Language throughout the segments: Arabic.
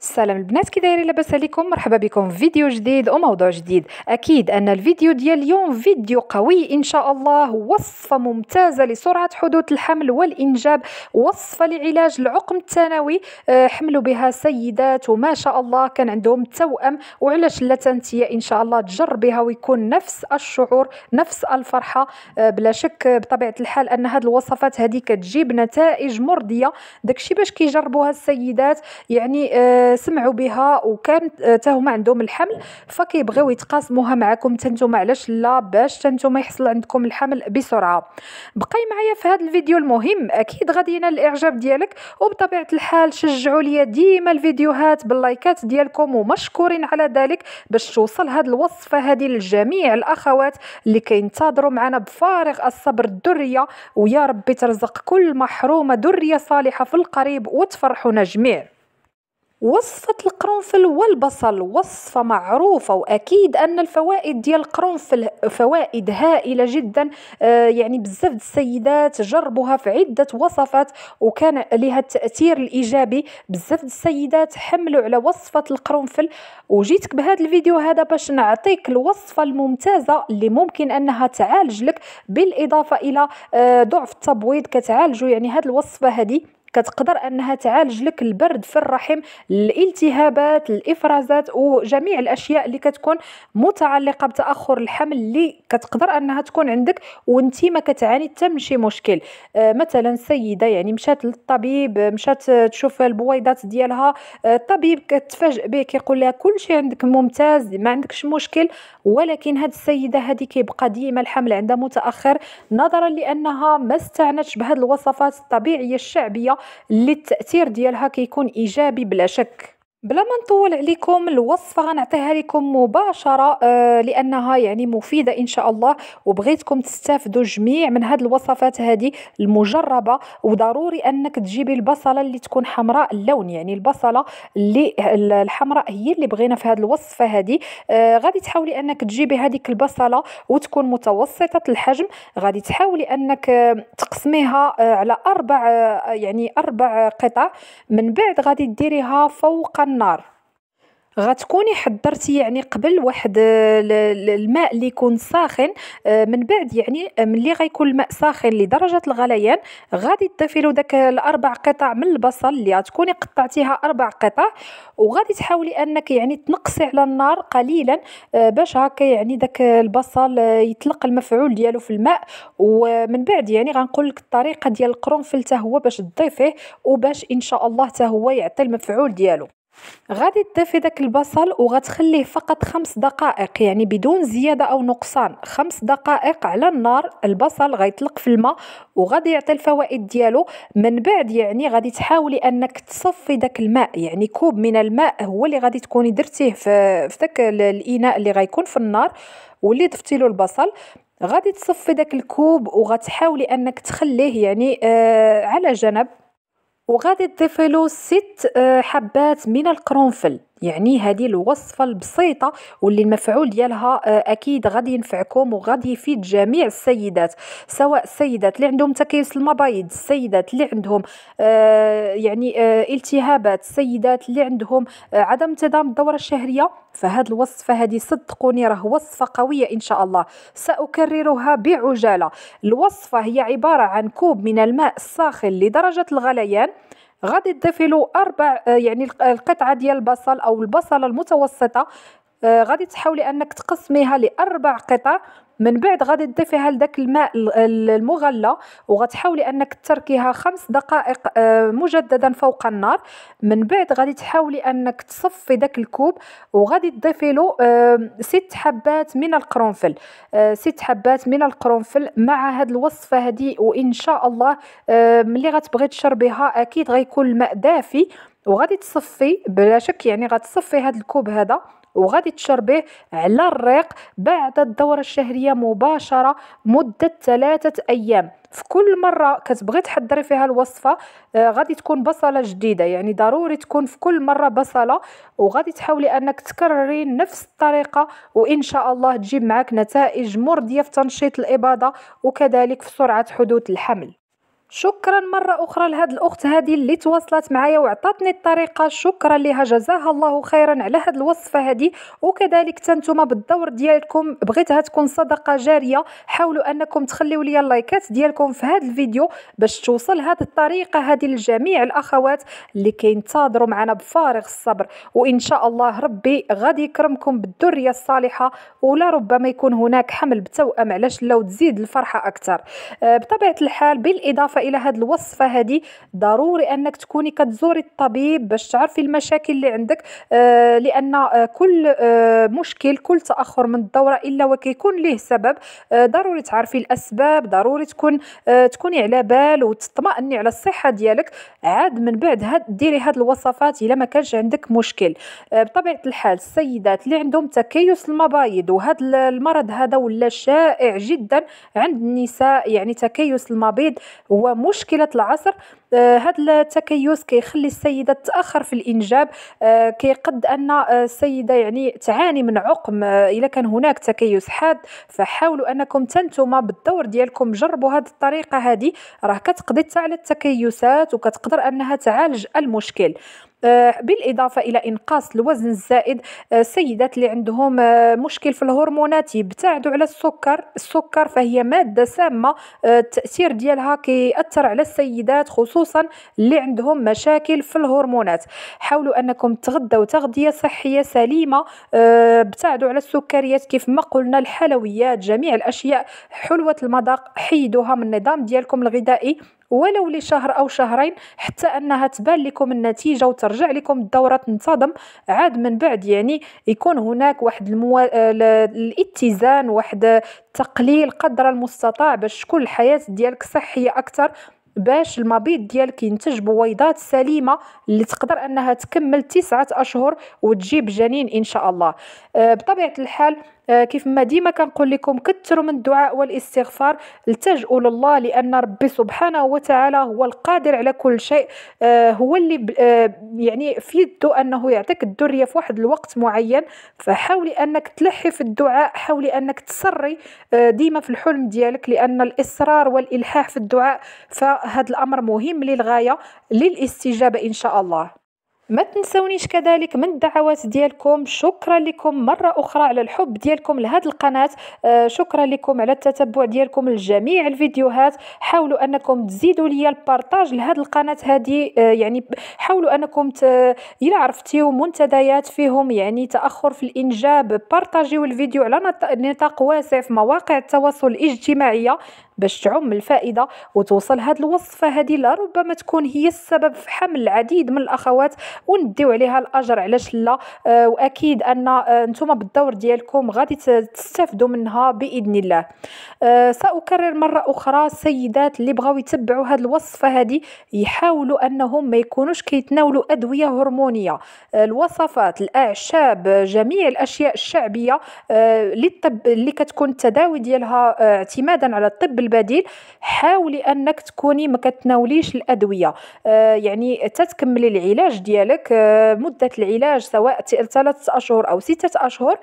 السلام البنات كي دايرين لاباس عليكم مرحبا بكم في فيديو جديد وموضوع جديد اكيد ان الفيديو ديال اليوم فيديو قوي ان شاء الله وصفه ممتازه لسرعه حدوث الحمل والانجاب وصفه لعلاج العقم الثانوي آه، حملوا بها سيدات وما شاء الله كان عندهم توأم وعلاش لا تنتيا ان شاء الله تجربيها ويكون نفس الشعور نفس الفرحه آه، بلا شك بطبيعه الحال ان هذه الوصفات هذه كتجيب نتائج مرضيه داكشي باش كيجربوها السيدات يعني آه، سمعوا بها وكان حتى آه، هما عندهم الحمل فكيبغيو يتقاسموها معكم نتوما علاش لا باش نتوما يحصل عندكم الحمل بسرعه بقاي معايا في هذا الفيديو المهم اكيد غادي ينال الاعجاب ديالك وبطبيعه الحال شجعوا لي ديما الفيديوهات باللايكات ديالكم ومشكورين على ذلك باش توصل هذه الوصفه هذه لجميع الاخوات اللي كينتظروا معنا بفارغ الصبر الدريه ويا ربي ترزق كل محرومه دريه صالحه في القريب وتفرحونا جميع وصفة القرنفل والبصل وصفة معروفة وأكيد أن الفوائد ديال القرنفل فوائد هائلة جدا آه، يعني بزاف السيدات جربوها في عدة وصفات وكان لها التأثير الإيجابي بزاف السيدات حملوا على وصفة القرنفل وجيتك بهذا الفيديو هذا باش نعطيك الوصفة الممتازة اللي ممكن أنها تعالج لك بالإضافة إلى آه، ضعف التبويض كتعالجو يعني هذه الوصفة هذه كتقدر انها تعالج لك البرد في الرحم الالتهابات الافرازات وجميع الاشياء اللي كتكون متعلقه بتاخر الحمل اللي كتقدر انها تكون عندك وانت ما كتعاني حتى من شي مشكل آه مثلا سيده يعني مشات للطبيب مشات تشوف البويضات ديالها آه الطبيب كتفاجئ به كيقول لها كل شيء عندك ممتاز ما عندكش مشكل ولكن هاد السيده هادي كيبقى ديما الحمل عندها متاخر نظرا لانها ما استعنتش بهاد الوصفات الطبيعيه الشعبيه اللي التاثير ديالها كيكون ايجابي بلا شك بلا ما نطول عليكم الوصفه غنعطيها لكم مباشره آه لانها يعني مفيده ان شاء الله وبغيتكم تستافدوا جميع من هذه الوصفات هذه المجربه وضروري انك تجيبي البصله اللي تكون حمراء اللون يعني البصله اللي الحمراء هي اللي بغينا في هذه الوصفه هذه آه غادي تحاولي انك تجيبي هذيك البصله وتكون متوسطه الحجم غادي تحاولي انك آه تقسميها آه، على اربع آه، يعني اربع قطع من بعد غادي ديريها فوق النار غتكوني حضرتي يعني قبل واحد الماء اللي يكون ساخن آه، من بعد يعني آه، ملي غيكون الماء ساخن لدرجه الغليان غادي تضيفي له داك الاربع قطع من البصل اللي غتكوني قطعتيها اربع قطع وغادي تحاولي انك يعني تنقصي على النار قليلا آه، باش هكا يعني داك البصل يطلق المفعول ديالو في الماء ومن بعد يعني غنقول لك الطريقه ديال القرنفل حتى هو باش تضيفيه وباش ان شاء الله حتى هو يعطي المفعول ديالو غادي تضيفي داك البصل وغتخليه فقط خمس دقائق يعني بدون زياده او نقصان خمس دقائق على النار البصل غيطلق في الماء وغادي يعطي الفوائد ديالو من بعد يعني غادي تحاولي انك تصفي داك الماء يعني كوب من الماء هو اللي غادي تكوني درتيه في داك الاناء اللي غيكون في النار واللي ضفتي له البصل غادي تصفي داك الكوب وغتحاولي انك تخليه يعني آه على جنب وغادي تضيفي له ست آه، حبات من القرنفل يعني هذه الوصفه البسيطه واللي المفعول ديالها آه، اكيد غادي ينفعكم وغادي يفيد جميع السيدات سواء السيدات اللي عندهم تكيس المبايض السيدات اللي عندهم آه يعني آه التهابات السيدات اللي عندهم آه عدم انتظام الدوره الشهريه فهاد الوصفه هذه صدقوني راه وصفه قويه ان شاء الله ساكررها بعجاله الوصفه هي عباره عن كوب من الماء الساخن لدرجه الغليان غادي تضيفي له اربع آه، يعني القطعه ديال البصل او البصله المتوسطه آه، غادي تحاولي انك تقسميها لاربع قطع من بعد غادي تضيفيها لذاك الماء المغلى وغتحاولي انك تركيها خمس دقائق آه، مجددا فوق النار من بعد غادي تحاولي انك تصفي ذاك الكوب وغادي تضيفي له آه، ست حبات من القرنفل ست حبات من القرنفل مع هاد الوصفه هذه وان شاء الله ملي غتبغي تشربيها اكيد غيكون الماء دافي وغادي تصفي بلا شك يعني غتصفي هاد الكوب هذا وغادي تشربيه على الريق بعد الدورة الشهرية مباشرة مدة ثلاثة أيام في كل مرة كتبغي تحضري فيها الوصفة آه، غادي تكون بصلة جديدة يعني ضروري تكون في كل مرة بصلة وغادي تحاولي أنك تكرري نفس الطريقة وإن شاء الله تجيب معك نتائج مرضية في تنشيط الإباضة وكذلك في سرعة حدوث الحمل شكرا مرة أخرى لهذه الأخت هذه اللي تواصلت معايا وعطاتني الطريقة شكرا لها جزاها الله خيرا على هذه الوصفة هذه وكذلك تنتم بالدور ديالكم بغيتها تكون صدقة جارية حاولوا أنكم تخليوا لي اللايكات ديالكم في هذا الفيديو باش توصل هذه الطريقة هذه لجميع الأخوات اللي كينتظروا معنا بفارغ الصبر وإن شاء الله ربي غادي يكرمكم بالذرية الصالحة ولا ربما يكون هناك حمل بتوأم علاش لو تزيد الفرحة أكثر آه، بطبيعة الحال بالإضافة إلى هذه الوصفة هذه ضروري أنك تكوني كتزوري الطبيب باش تعرفي المشاكل اللي عندك آه لأن آه كل آه مشكل كل تأخر من الدورة إلا وكيكون ليه سبب آه ضروري تعرفي الأسباب ضروري تكون آه تكوني على بال وتطمئني على الصحة ديالك عاد من بعد هاد ديري هاد الوصفات إلا ما كانش عندك مشكل آه بطبيعة الحال السيدات اللي عندهم تكيس المبايض وهاد المرض هذا ولا شائع جدا عند النساء يعني تكيس المبيض هو مشكله العصر هذا آه، التكيس كيخلي السيده تاخر في الانجاب آه، كيقد ان آه، السيده يعني تعاني من عقم الا كان هناك تكيس حاد فحاولوا انكم تنتم بالدور ديالكم جربوا هذه الطريقه هذه راه كتقضي على التكيسات وكتقدر انها تعالج المشكل آه، بالاضافه الى انقاص الوزن الزائد السيدات آه، اللي عندهم آه، مشكل في الهرمونات يبتعدوا على السكر السكر فهي ماده سامه التاثير ديالها كيأثر على السيدات خصوصا اللي عندهم مشاكل في الهرمونات حاولوا انكم تغدوا تغذيه صحيه سليمه ابتعدوا على السكريات كيف ما قلنا الحلويات جميع الاشياء حلوه المذاق حيدوها من النظام ديالكم الغذائي ولو لشهر او شهرين حتى انها تبان لكم النتيجه وترجع لكم الدوره تنتظم عاد من بعد يعني يكون هناك واحد المو... الاتزان واحد تقليل قدر المستطاع باش تكون الحياه ديالك صحيه اكثر باش المبيض ديالك ينتج بويضات سليمه اللي تقدر انها تكمل تسعة اشهر وتجيب جنين ان شاء الله آه، بطبيعه الحال آه، كيف ما ديما كنقول لكم كثروا من الدعاء والاستغفار التجؤوا لله لان ربي سبحانه وتعالى هو القادر على كل شيء آه، هو اللي آه، يعني في يده انه يعطيك الدريه في واحد الوقت معين فحاولي انك تلحي في الدعاء حاولي انك تسري ديما في الحلم ديالك لان الاصرار والالحاح في الدعاء فهذا الامر مهم للغايه للاستجابه ان شاء الله ما تنسونيش كذلك من الدعوات ديالكم شكرا لكم مرة أخرى على الحب ديالكم لهذا القناة آه شكرا لكم على التتبع ديالكم لجميع الفيديوهات حاولوا أنكم تزيدوا لي البارطاج لهذا القناة هذه آه يعني حاولوا أنكم ت... إلا عرفتيو منتديات فيهم يعني تأخر في الإنجاب بارطاجيو الفيديو على نطاق واسع في مواقع التواصل الاجتماعية باش تعم الفائدة وتوصل هذه الوصفة هذه لربما تكون هي السبب في حمل العديد من الأخوات ونديو عليها الاجر علاش لا آه، واكيد ان آه، نتوما بالدور ديالكم غادي تستافدوا منها باذن الله آه، ساكرر مره اخرى السيدات اللي بغاو يتبعوا هذه الوصفه هذه يحاولوا انهم ما يكونوش كيتناولوا ادويه هرمونيه الوصفات الاعشاب جميع الاشياء الشعبيه للطب اللي كتكون التداوي ديالها اعتمادا على الطب البديل حاولي انك تكوني ما كتناوليش الادويه يعني تتكملي العلاج ديالك ذلك آه، مدة العلاج سواء ثلاثة أشهر أو ستة أشهر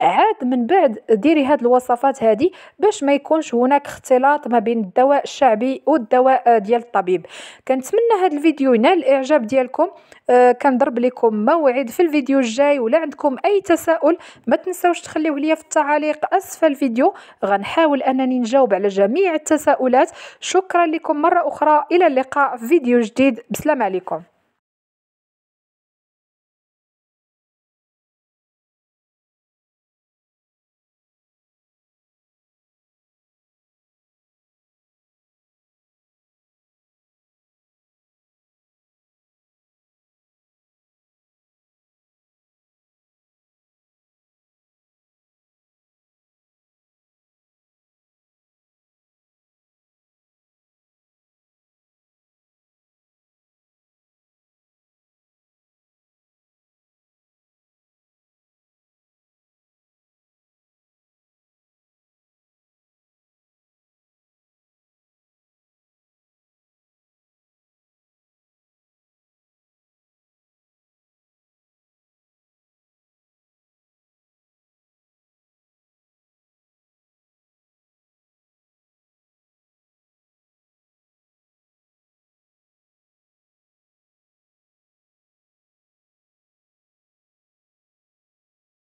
عاد من بعد ديري هاد الوصفات هذه باش ما يكونش هناك اختلاط ما بين الدواء الشعبي والدواء آه، ديال الطبيب كنتمنى هاد الفيديو ينال الاعجاب ديالكم آه كنضرب لكم موعد في الفيديو الجاي ولا عندكم اي تساؤل ما تنساوش تخليوه ليا في التعاليق اسفل الفيديو غنحاول انني نجاوب على جميع التساؤلات شكرا لكم مره اخرى الى اللقاء في فيديو جديد بسلام عليكم